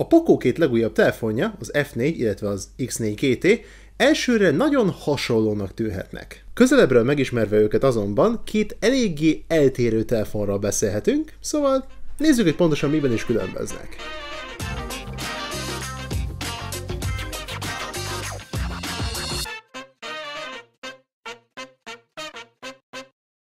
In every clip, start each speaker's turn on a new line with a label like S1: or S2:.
S1: A Poco két legújabb telefonja, az F4, illetve az X4 GT, elsőre nagyon hasonlónak tűhetnek. Közelebbről megismerve őket azonban két eléggé eltérő telefonról beszélhetünk, szóval nézzük, hogy pontosan miben is különböznek.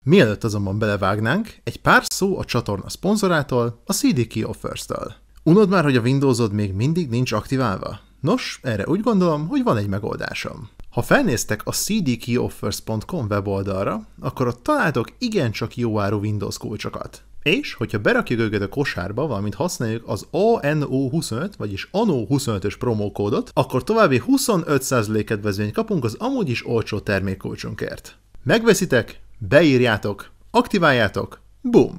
S1: Mielőtt azonban belevágnánk, egy pár szó a csatorna szponzorától, a CDK Offers-től. Unod már, hogy a Windowsod még mindig nincs aktiválva? Nos, erre úgy gondolom, hogy van egy megoldásom. Ha felnéztek a cdkeyoffers.com weboldalra, akkor ott találtok igencsak jó áru Windows kulcsokat. És, hogyha berakjuk őket a kosárba, valamint használjuk az ANO25, vagyis ANO25-ös promókódot, akkor további 25% kedvezményt kapunk az amúgy is olcsó termékkulcsunkért. Megveszitek, beírjátok, aktiváljátok, bum!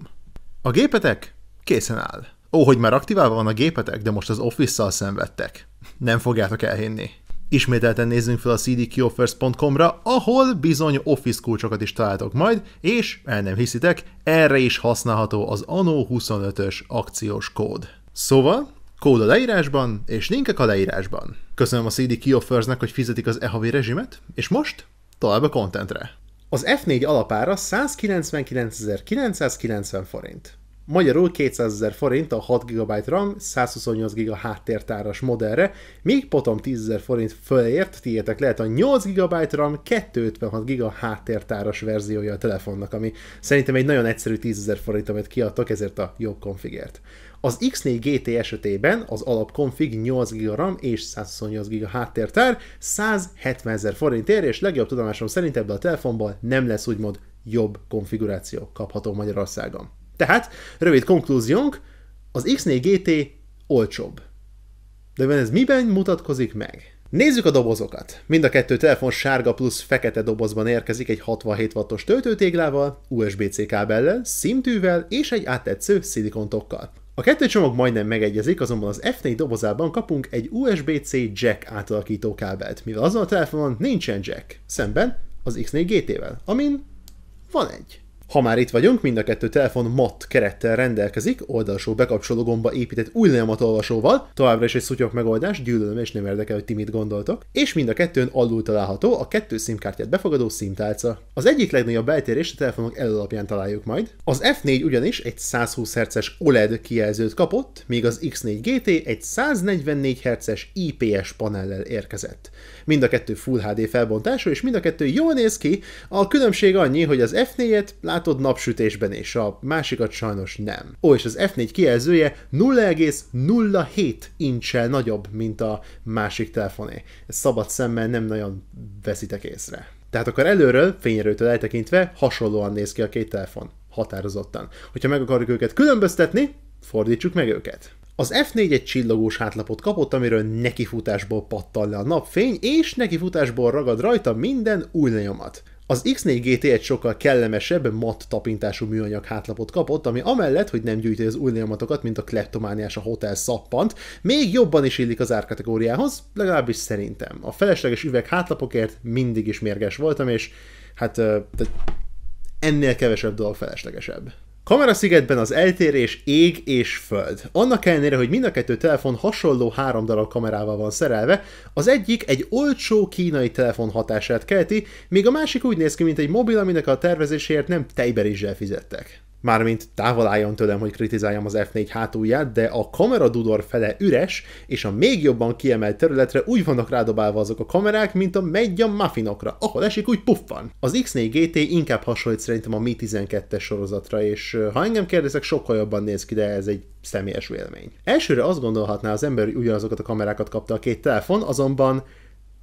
S1: A gépetek készen áll. Ó, hogy már aktiválva van a gépetek, de most az Office-szal szenvedtek. Nem fogjátok elhinni. Ismételten nézzünk fel a cdkeyofferscom ra ahol bizony Office kulcsokat is találtok majd, és el nem hiszitek, erre is használható az anó 25 ös akciós kód. Szóval, kód a leírásban, és linkek a leírásban. Köszönöm a CD nek hogy fizetik az e-havi rezsimet, és most tovább a kontentre. Az F4 alapára 199.990 forint. Magyarul 200 ezer forint a 6 GB RAM, 128 GB háttértáras modellre, míg potom 10 ezer forint fölért tiétek lehet a 8 GB RAM, 256 GB háttértáras verziója a telefonnak, ami szerintem egy nagyon egyszerű 10 ezer forint, amit kiadtak ezért a jobb konfigért. Az X4 GT esetében az alapkonfig 8 GB RAM és 128 GB háttértár 170 ezer ér és legjobb tudomásom szerint ebből a telefonból nem lesz úgymond jobb konfiguráció kapható Magyarországon. Tehát, rövid konklúziónk, az X4 GT olcsóbb. De ez miben mutatkozik meg? Nézzük a dobozokat. Mind a kettő telefon sárga plusz fekete dobozban érkezik egy 67 wattos töltőtéglával, USB-C kábellel, szimtűvel és egy áttetsző szilikontokkal. A kettő csomag majdnem megegyezik, azonban az F4 dobozában kapunk egy USB-C jack átalakító kábelt, mivel azon a telefonon nincsen jack, szemben az X4 GT-vel, amin van egy. Ha már itt vagyunk, mind a kettő telefon MAT kerettel rendelkezik, oldalsó bekapcsoló gomba épített új olvasóval, továbbra is egy szutyok megoldás, gyűlölöm és nem érdekel, hogy ti mit gondoltok, és mind a kettőn alul található a kettő sim befogadó SIM-tálca. Az egyik legnagyobb eltérést a telefonok előlapján találjuk majd. Az F4 ugyanis egy 120 Hz-es OLED kijelzőt kapott, míg az X4 GT egy 144 Hz-es IPS panellel érkezett. Mind a kettő Full HD felbontású, és mind a kettő jól néz ki, a különbség annyi, hogy az F4-et látod napsütésben, és a másikat sajnos nem. Ó, és az F4 kijelzője 0,07 incsel nagyobb, mint a másik telefoné. Ezt szabad szemmel nem nagyon veszitek észre. Tehát akkor előről, fényerőtől eltekintve hasonlóan néz ki a két telefon. Határozottan. Hogyha meg akarjuk őket különböztetni, fordítsuk meg őket. Az F4 egy csillogós hátlapot kapott, amiről nekifutásból pattal le a napfény, és nekifutásból ragad rajta minden új lenyomat. Az X4 GT egy sokkal kellemesebb, mat tapintású műanyag hátlapot kapott, ami amellett, hogy nem gyűjti az új nyomatokat, mint a kleptomániás a hotel szappant, még jobban is illik az árkategóriához, legalábbis szerintem. A felesleges üveg hátlapokért mindig is mérges voltam, és hát ennél kevesebb dolog feleslegesebb. Kamerasigetben az eltérés ég és föld. Annak ellenére, hogy mind a kettő telefon hasonló három darab kamerával van szerelve, az egyik egy olcsó kínai telefon hatását kelti, míg a másik úgy néz ki, mint egy mobil, aminek a tervezéséért nem tejberizsel fizettek mármint távol álljon tőlem, hogy kritizáljam az F4 hátulját, de a kamera dudor fele üres, és a még jobban kiemelt területre úgy vannak rádobálva azok a kamerák, mint a megy a muffinokra, ahol esik, úgy puffan. Az X4 GT inkább hasonlít szerintem a Mi 12-es sorozatra, és ha engem kérdezek, sokkal jobban néz ki, de ez egy személyes vélemény. Elsőre azt gondolhatná az ember, hogy ugyanazokat a kamerákat kapta a két telefon, azonban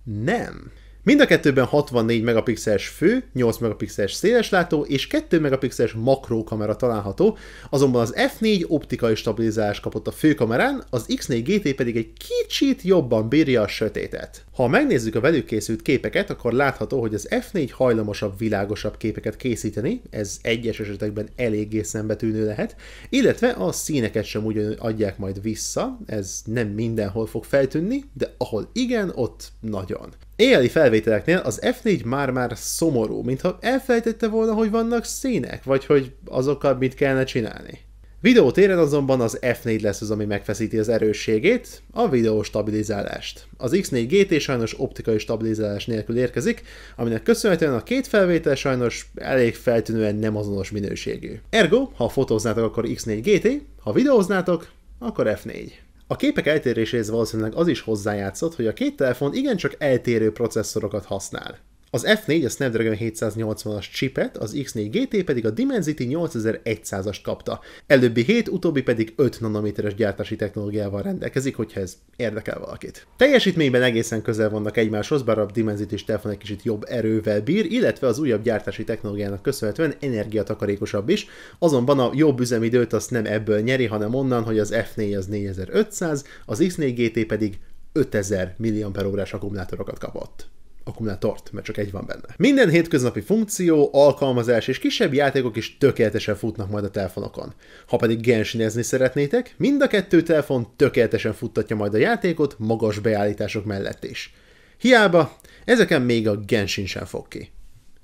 S1: nem. Mind a kettőben 64 megapixeles fő, 8 megapixeles széleslátó és 2 megapixeles makrókamera található, azonban az F4 optikai stabilizálást kapott a főkamerán, az X4 GT pedig egy kicsit jobban bírja a sötétet. Ha megnézzük a velük készült képeket, akkor látható, hogy az F4 hajlamosabb, világosabb képeket készíteni, ez egyes esetekben eléggé szembetűnő lehet, illetve a színeket sem úgy adják majd vissza, ez nem mindenhol fog feltűnni, de ahol igen, ott nagyon. Éjjeli felvételeknél az F4 már-már szomorú, mintha elfelejtette volna, hogy vannak színek, vagy hogy azokkal mit kellene csinálni. Videó téren azonban az F4 lesz az, ami megfeszíti az erősségét, a videó stabilizálást. Az X4 GT sajnos optikai stabilizálás nélkül érkezik, aminek köszönhetően a két felvétel sajnos elég feltűnően nem azonos minőségű. Ergo, ha fotóznátok, akkor X4 GT, ha videóznátok, akkor F4. A képek eltéréséhez valószínűleg az is hozzájátszott, hogy a két telefon igencsak eltérő processzorokat használ. Az F4 a Snapdragon 780-as chipet, az X4 GT pedig a Dimensity 8100-ast kapta. Előbbi 7, utóbbi pedig 5 nanométeres gyártási technológiával rendelkezik, hogyha ez érdekel valakit. Teljesítményben egészen közel vannak egymáshoz, bár a Dimensity-s telefon egy kicsit jobb erővel bír, illetve az újabb gyártási technológiának köszönhetően energiatakarékosabb is, azonban a jobb üzemidőt azt nem ebből nyeri, hanem onnan, hogy az F4 az 4500, az X4 GT pedig 5000 mAh akkumulátorokat kapott akkumulátort, mert csak egy van benne. Minden hétköznapi funkció, alkalmazás és kisebb játékok is tökéletesen futnak majd a telefonokon. Ha pedig gensinezni szeretnétek, mind a kettő telefon tökéletesen futtatja majd a játékot magas beállítások mellett is. Hiába, ezeken még a Genshin sem fog ki.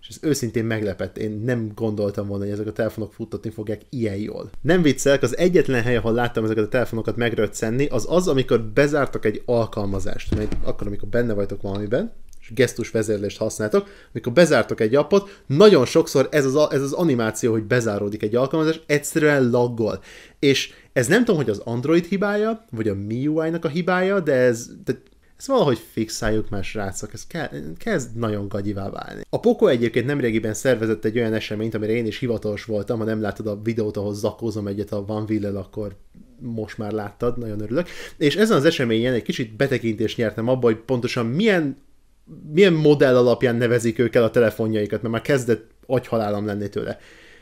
S1: És ez őszintén meglepett, én nem gondoltam volna, hogy ezek a telefonok futtatni fogják ilyen jól. Nem viccelek, az egyetlen hely, ahol láttam ezeket a telefonokat megröccenni, az az, amikor bezártak egy alkalmazást, mert akkor, amikor benne vagytok valamiben, gesztus vezérlést használtok, amikor bezártok egy appot, nagyon sokszor ez az, ez az animáció, hogy bezáródik egy alkalmazás, egyszerűen laggol. És ez nem tudom, hogy az Android hibája, vagy a MIUI-nak a hibája, de ez, de ezt valahogy fixáljuk már, srácok, ez kezd nagyon gagyivá válni. A Poco egyébként nemrégiben szervezett egy olyan eseményt, amire én is hivatalos voltam, ha nem láttad a videót, ahhoz zakózom egyet a Van Villel, akkor most már láttad, nagyon örülök. És ezen az eseményen egy kicsit betekintést nyertem abba, hogy pontosan milyen milyen modell alapján nevezik ők el a telefonjaikat, mert már kezdett agyhalálom lenni tőle.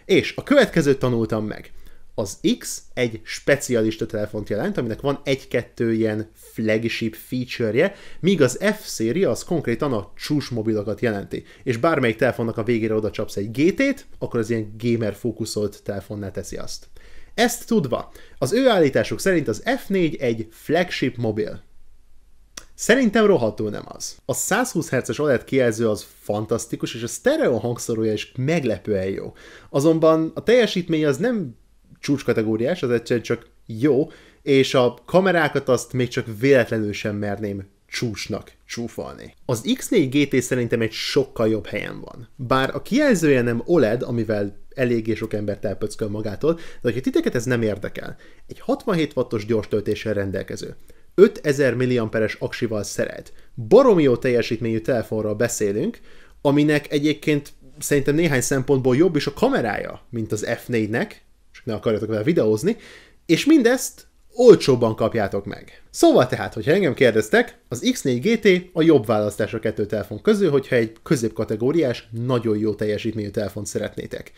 S1: És a következőt tanultam meg. Az X egy specialista telefont jelent, aminek van egy-kettő ilyen flagship feature-je, míg az F széria az konkrétan a csúcs mobilokat jelenti. És bármelyik telefonnak a végére oda csapsz egy GT-t, akkor az ilyen gamer fókuszolt telefonnál teszi azt. Ezt tudva, az ő állításuk szerint az F4 egy flagship mobil. Szerintem rohadtul nem az. A 120 Hz-es OLED kijelző az fantasztikus, és a stereo hangszorúja is meglepően jó. Azonban a teljesítmény az nem csúcskategóriás, az egyszerűen csak jó, és a kamerákat azt még csak véletlenül sem merném csúcsnak csúfolni. Az X4 GT szerintem egy sokkal jobb helyen van. Bár a kijelzője nem OLED, amivel eléggé sok embert elpöcköl magától, de hogyha titeket ez nem érdekel, egy 67 wattos gyors töltéssel rendelkező, 5000 milliamperes aksival szerelt. Baromi jó teljesítményű telefonról beszélünk, aminek egyébként szerintem néhány szempontból jobb is a kamerája, mint az F4-nek, csak ne akarjatok vele videózni, és mindezt olcsóbban kapjátok meg. Szóval tehát, hogyha engem kérdeztek, az X4 GT a jobb választás a kettő telefon közül, hogyha egy középkategóriás, nagyon jó teljesítményű telefont szeretnétek.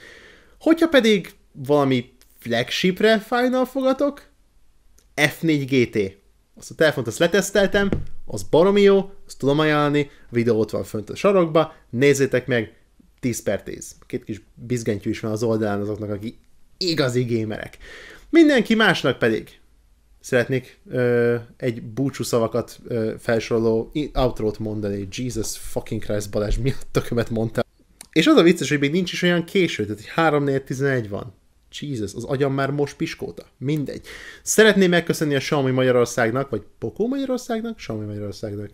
S1: Hogyha pedig valami flagshipre fájnal fogatok, F4 GT azt a telefont azt leteszteltem, az baromi jó, azt tudom ajánlani, a videó ott van fönt a sarokba, nézzétek meg, 10 per 10. Két kis bizgentyű is van az oldalán azoknak, akik igazi gémerek. Mindenki másnak pedig szeretnék ö, egy búcsú szavakat ö, felsoroló outrót mondani. Jesus fucking Christ Balázs, miatt a tökömet mondta. És az a vicces, hogy még nincs is olyan késő, tehát 3 4 11 van. Jesus, az agyam már most piskóta. Mindegy. Szeretném megköszönni a Xiaomi Magyarországnak, vagy Poco Magyarországnak? Xiaomi Magyarországnak.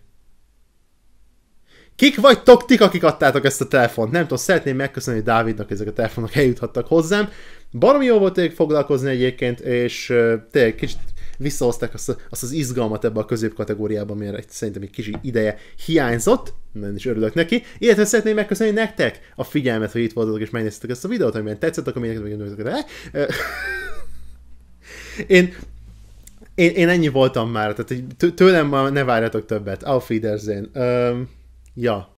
S1: Kik vagytok ti, akik adtátok ezt a telefont? Nem tudom, szeretném megköszönni Dávidnak, ezek a telefonok eljuthattak hozzám. Baromi jó volt tényleg foglalkozni egyébként, és tényleg kicsit visszahozták azt, azt az izgalmat ebbe a középkategóriába, amire szerintem egy kicsi ideje hiányzott, nem is örülök neki, illetve szeretném megköszönni nektek a figyelmet, hogy itt voltatok és megnéztetek ezt a videót, amiben tetszett, akkor mindenkit meg Én én, én ennyi voltam már, tehát tőlem ne várjatok többet. Auf Wiedersehen. Um, ja.